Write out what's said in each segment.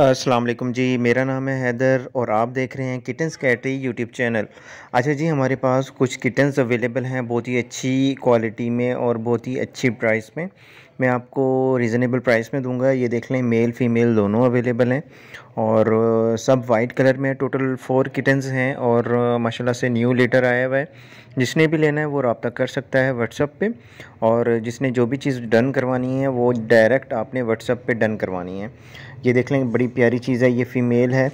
असलम जी मेरा नाम है हैदर और आप देख रहे हैं किटन्स कैटरी यूट्यूब चैनल अच्छा जी हमारे पास कुछ किटन्स अवेलेबल हैं बहुत ही अच्छी क्वालिटी में और बहुत ही अच्छी प्राइस में मैं आपको रिज़नेबल प्राइस में दूंगा ये देख लें मेल फीमेल दोनों अवेलेबल हैं और सब वाइट कलर में टोटल फोर किटन्स हैं और माशाल्लाह से न्यू लेटर आया हुआ है जिसने भी लेना है वो रबता कर सकता है व्हाट्सअप पे और जिसने जो भी चीज़ डन करवानी है वो डायरेक्ट आपने व्हाट्सअप पे डन करवानी है ये देख लें बड़ी प्यारी चीज़ है ये फ़ीमेल है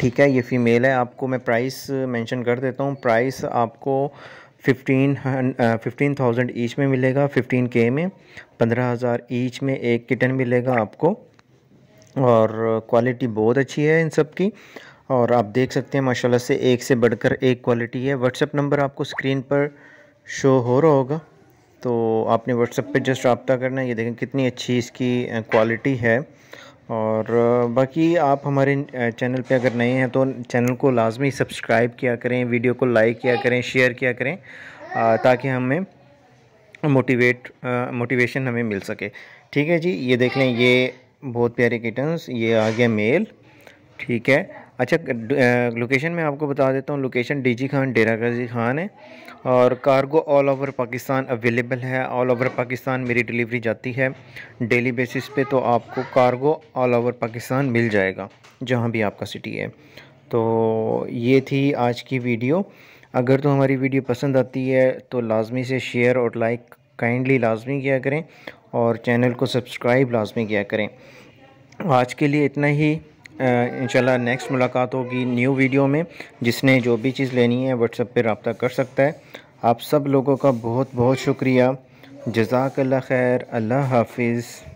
ठीक है ये फ़ीमेल है आपको मैं प्राइस मैंशन कर देता हूँ प्राइस आपको फिफ्टीन फिफ्टीन थाउजेंड ईच में मिलेगा फिफ्टीन के में पंद्रह हज़ार ईच में एक किटन मिलेगा आपको और क्वालिटी बहुत अच्छी है इन सब की और आप देख सकते हैं माशाल्लाह से एक से बढ़कर एक क्वालिटी है व्हाट्सअप नंबर आपको स्क्रीन पर शो हो रहा होगा तो आपने व्हाट्सअप पे जस्ट रबता करना है ये देखें कितनी अच्छी इसकी क्वालिटी uh, है और बाकी आप हमारे चैनल पे अगर नए हैं तो चैनल को लाजमी सब्सक्राइब किया करें वीडियो को लाइक किया करें शेयर किया करें ताकि हमें मोटिवेट मोटिवेशन हमें मिल सके ठीक है जी ये देख लें ये बहुत प्यारे किटन्स ये आ गया मेल ठीक है अच्छा लोकेशन मैं आपको बता देता हूँ लोकेशन डीजी खान डेरा गजी खान है और cargo all over Pakistan available है ऑल ओवर पाकिस्तान मेरी डिलीवरी जाती है डेली बेसिस पे तो आपको कार्गो ऑल ओवर पाकिस्तान मिल जाएगा जहाँ भी आपका सिटी है तो ये थी आज की वीडियो अगर तो हमारी वीडियो पसंद आती है तो लाजमी से शेयर और लाइक काइंडली लाजमी किया करें और चैनल को सब्सक्राइब लाजमी किया करें आज के लिए इतना ही इंशाल्लाह नेक्स्ट मुलाकात होगी न्यू वीडियो में जिसने जो भी चीज़ लेनी है व्हाट्सएप पर रबता कर सकता है आप सब लोगों का बहुत बहुत शुक्रिया जजाकल्ला खैर अल्लाह हाफिज़